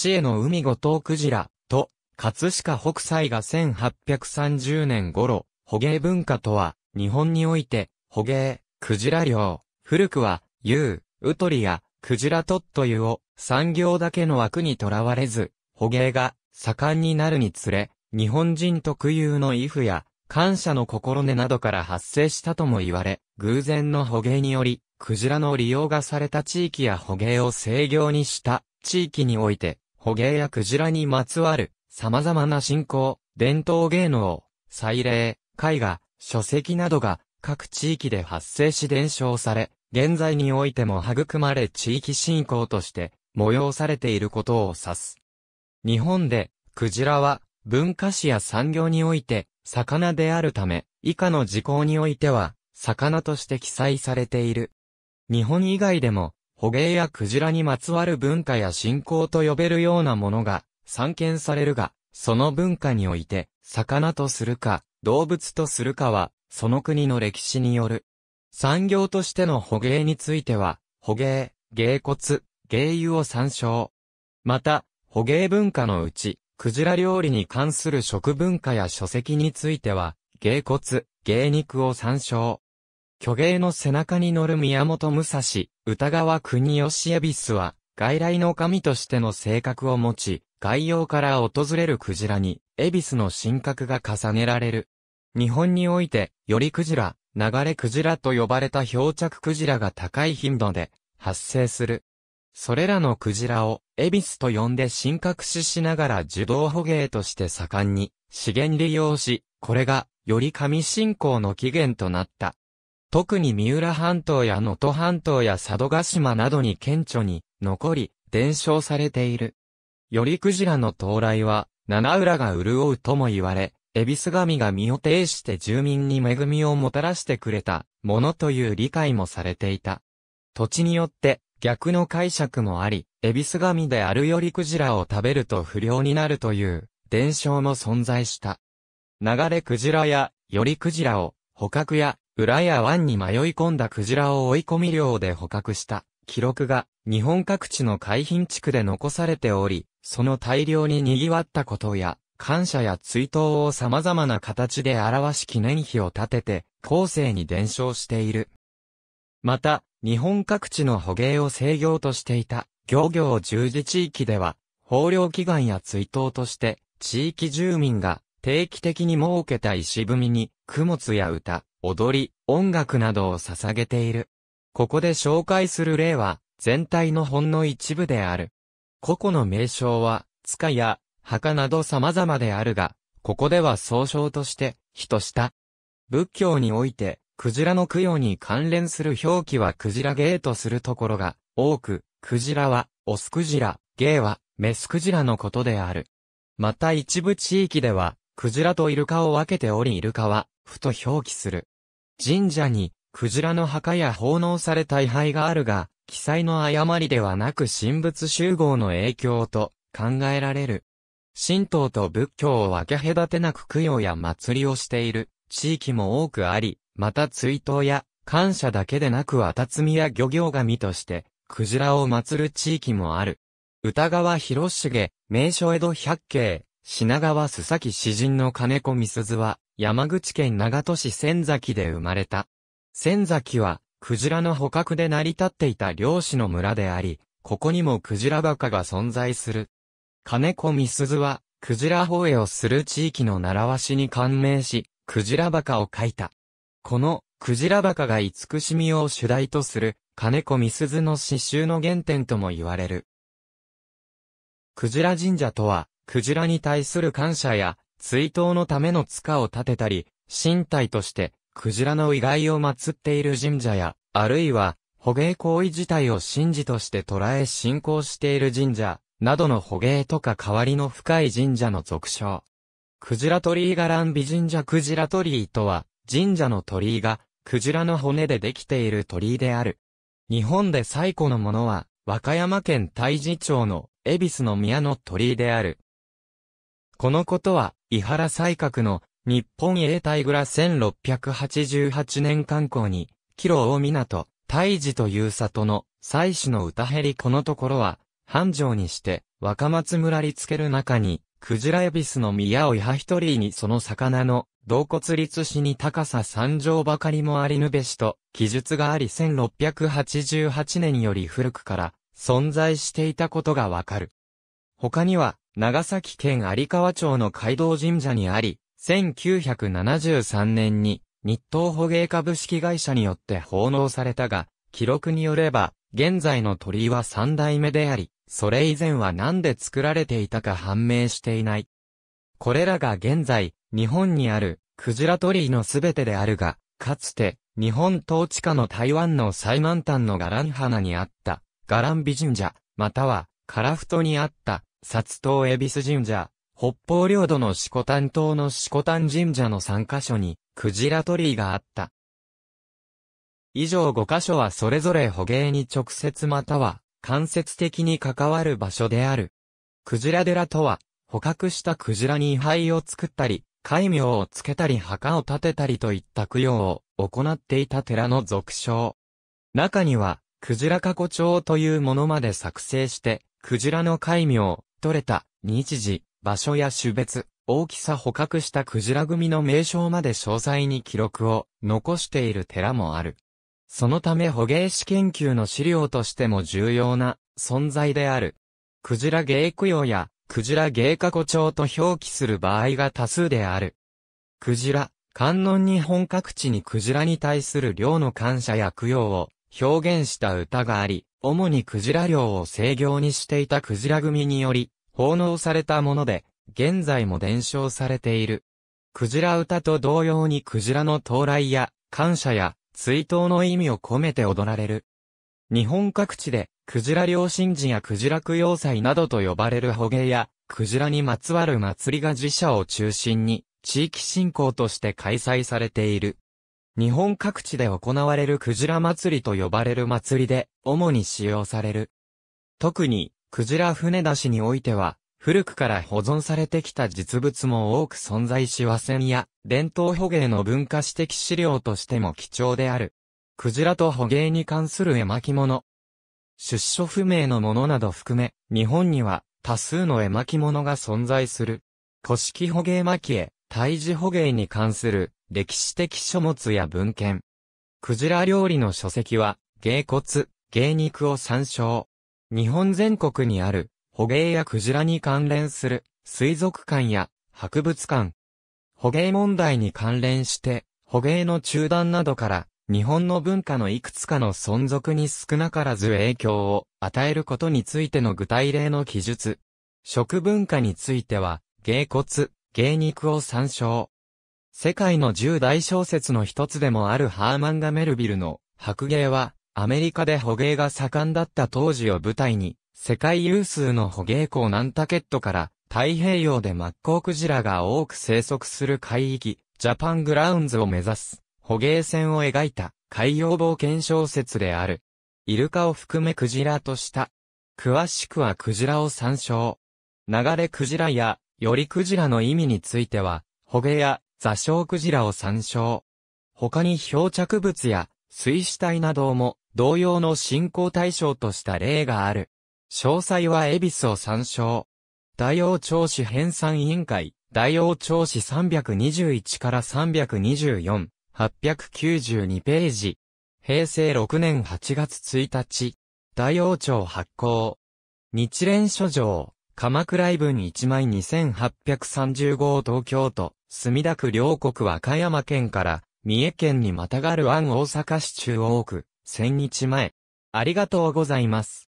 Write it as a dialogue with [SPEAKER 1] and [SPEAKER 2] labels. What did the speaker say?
[SPEAKER 1] 知への海とをクジラと、葛飾北斎が1830年頃、捕鯨文化とは、日本において、捕鯨、クジラ漁、古くは、遊、ウトリや、クジラトット湯を、産業だけの枠にとらわれず、捕鯨が盛んになるにつれ、日本人特有の畏怖や、感謝の心根などから発生したとも言われ、偶然の捕鯨により、クジラの利用がされた地域や捕鯨を制業にした地域において、捕鯨やクジラにまつわる、様々な信仰、伝統芸能、祭礼、絵画、書籍などが、各地域で発生し伝承され、現在においても育まれ地域信仰として催されていることを指す。日本で、クジラは文化史や産業において魚であるため、以下の事項においては魚として記載されている。日本以外でも捕鯨やクジラにまつわる文化や信仰と呼べるようなものが散見されるが、その文化において、魚とするか、動物とするかは、その国の歴史による。産業としての捕鯨については、捕鯨、鯨骨、鯨油を参照。また、捕鯨文化のうち、クジラ料理に関する食文化や書籍については、鯨骨、鯨肉を参照。巨芸の背中に乗る宮本武蔵、歌川国吉恵比寿は、外来の神としての性格を持ち、外洋から訪れるクジラに、恵比寿の神格が重ねられる。日本において、よりクジラ、流れクジラと呼ばれた漂着クジラが高い頻度で、発生する。それらのクジラを、恵比寿と呼んで神格視しながら受動捕鯨として盛んに、資源利用し、これが、より神信仰の起源となった。特に三浦半島や能登半島や佐渡島などに顕著に残り、伝承されている。よりクジラの到来は、七浦が潤うとも言われ、エビス神が身を挺して住民に恵みをもたらしてくれたものという理解もされていた。土地によって逆の解釈もあり、エビス神であるよりクジラを食べると不良になるという伝承も存在した。流れクジラやよりクジラを捕獲や裏や湾に迷い込んだクジラを追い込み漁で捕獲した記録が日本各地の海浜地区で残されており、その大量に賑わったことや、感謝や追悼を様々な形で表し記念碑を建てて、後世に伝承している。また、日本各地の捕鯨を制御としていた漁業従事地域では、豊漁祈願や追悼として、地域住民が定期的に設けた石踏みに、供物や歌、踊り、音楽などを捧げている。ここで紹介する例は、全体のほんの一部である。個々の名称は、塚や、墓など様々であるが、ここでは総称として、人とした。仏教において、クジラの供養に関連する表記はクジラゲーとするところが、多く、クジラは、オスクジラ、ゲーは、メスクジラのことである。また一部地域では、クジラとイルカを分けておりイルカは、府と表記する。神社に、クジラの墓や奉納された遺灰があるが、記載の誤りではなく神仏集合の影響と考えられる。神道と仏教を分け隔てなく供養や祭りをしている地域も多くあり、また追悼や感謝だけでなく渡積や漁業神として、クジラを祀る地域もある。歌川広重、名所江戸百景、品川須崎詩人の金子みすずは、山口県長門市仙崎で生まれた。仙崎は、クジラの捕獲で成り立っていた漁師の村であり、ここにもクジラバカが存在する。金子美鈴は、クジラ放映をする地域の習わしに感銘し、クジラバカを書いた。この、クジラバカが慈しみを主題とする、金子美鈴の詩集の原点とも言われる。クジラ神社とは、クジラに対する感謝や、追悼のための塚を建てたり、身体として、クジラの遺骸を祀っている神社や、あるいは、捕鯨行為自体を神事として捉え信仰している神社、などの捕鯨とか代わりの深い神社の俗称。クジラ鳥居がン美神社クジラ鳥居とは、神社の鳥居が、クジラの骨でできている鳥居である。日本で最古のものは、和歌山県大治町の、恵比寿の宮の鳥居である。このことは、伊原西閣の日本英大蔵1688年観光に、キロ大港、大寺という里の、祭祀の歌減りこのところは、繁盛にして、若松村りつける中に、クジラエビスの宮を伊波一人にその魚の、洞骨立しに高さ三畳ばかりもありぬべしと、記述があり1688年より古くから、存在していたことがわかる。他には、長崎県有川町の街道神社にあり、1973年に日東捕鯨株式会社によって奉納されたが、記録によれば、現在の鳥居は三代目であり、それ以前は何で作られていたか判明していない。これらが現在、日本にある、クジラ鳥居のすべてであるが、かつて、日本統治下の台湾の最南端のガラン花にあった、ガラン美神社、または、カラフトにあった、薩東恵比寿神社、北方領土の四股丹島の四股丹神社の3カ所に、クジラ鳥居があった。以上5カ所はそれぞれ捕鯨に直接または、間接的に関わる場所である。クジラ寺とは、捕獲したクジラに灰を作ったり、戒名をつけたり墓を建てたりといった供養を行っていた寺の俗称。中には、クジラ過去帳というものまで作成して、クジラの戒名、取れた、日時、場所や種別、大きさ捕獲したクジラ組の名称まで詳細に記録を残している寺もある。そのため捕鯨史研究の資料としても重要な存在である。クジラ芸供養やクジラ芸過去帳と表記する場合が多数である。クジラ、観音日本各地にクジラに対する量の感謝や供養を表現した歌があり、主にクジラ漁を制業にしていたクジラ組により、奉納されたもので、現在も伝承されている。クジラ歌と同様にクジラの到来や、感謝や、追悼の意味を込めて踊られる。日本各地で、クジラ漁神事やクジラ供養祭などと呼ばれる捕鯨や、クジラにまつわる祭りが自社を中心に、地域振興として開催されている。日本各地で行われるクジラ祭りと呼ばれる祭りで、主に使用される。特に、クジラ船出しにおいては、古くから保存されてきた実物も多く存在し和船や、伝統捕鯨の文化史的資料としても貴重である。クジラと捕鯨に関する絵巻物。出所不明のものなど含め、日本には多数の絵巻物が存在する。古式捕鯨巻絵、胎児捕鯨に関する歴史的書物や文献。クジラ料理の書籍は、芸骨、芸肉を参照。日本全国にある捕鯨やクジラに関連する水族館や博物館。捕鯨問題に関連して、捕鯨の中断などから、日本の文化のいくつかの存続に少なからず影響を与えることについての具体例の記述。食文化については、芸骨、芸肉を参照。世界の10大小説の一つでもあるハーマン・ガメルビルの白芸は、アメリカで捕鯨が盛んだった当時を舞台に、世界有数の捕鯨港ナンタケットから、太平洋でマッコウクジラが多く生息する海域、ジャパングラウンズを目指す、捕鯨船を描いた海洋冒険小説である。イルカを含めクジラとした。詳しくはクジラを参照。流れクジラやよりクジラの意味については、ホゲや座礁クジラを参照。他に漂着物や水死体なども同様の信仰対象とした例がある。詳細は恵比寿を参照。大王朝市編纂委員会、大王朝市321から324、892ページ。平成6年8月1日、大王朝発行。日蓮書状。鎌倉井文1枚2830号東京都、墨田区両国和歌山県から、三重県にまたがる安大阪市中央区、千日前。ありがとうございます。